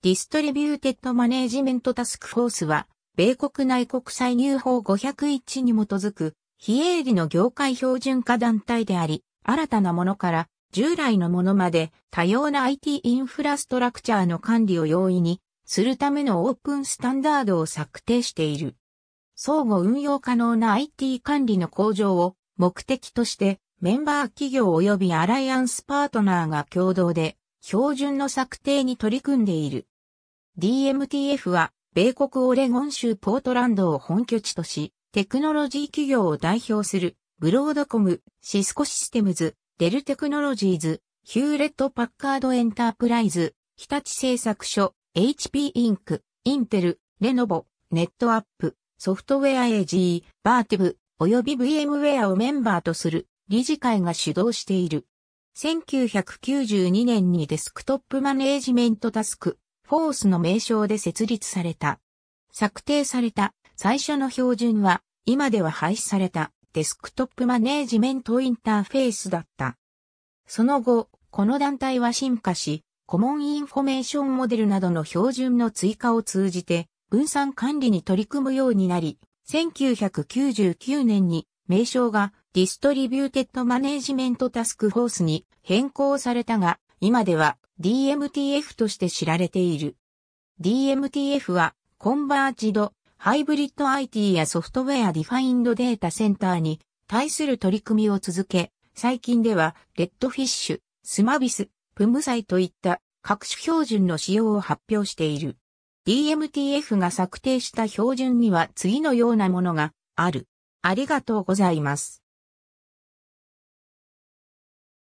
ディストリビューテッドマネージメントタスクフォースは、米国内国際入法501に基づく、非営利の業界標準化団体であり、新たなものから従来のものまで多様な IT インフラストラクチャーの管理を容易にするためのオープンスタンダードを策定している。相互運用可能な IT 管理の向上を目的としてメンバー企業及びアライアンスパートナーが共同で標準の策定に取り組んでいる。DMTF は、米国オレゴン州ポートランドを本拠地とし、テクノロジー企業を代表する、ブロードコム、シスコシステムズ、デルテクノロジーズ、ヒューレット・パッカード・エンタープライズ、日立製作所、HP インク、インテル、レノボ、ネットアップ、ソフトウェア AG、バーティブ、及び VMware をメンバーとする理事会が主導している。1992年にデスクトップマネージメントタスク、フォースの名称で設立された。策定された最初の標準は、今では廃止されたデスクトップマネージメントインターフェースだった。その後、この団体は進化し、コモンインフォメーションモデルなどの標準の追加を通じて、分散管理に取り組むようになり、1999年に名称がディストリビューテッドマネージメントタスクフォースに変更されたが、今では DMTF として知られている。DMTF は、コンバージド、ハイブリッド IT やソフトウェアディファインドデータセンターに対する取り組みを続け、最近では、レッドフィッシュ、スマビス、プムサイといった各種標準の使用を発表している。DMTF が策定した標準には次のようなものがある。ありがとうございます。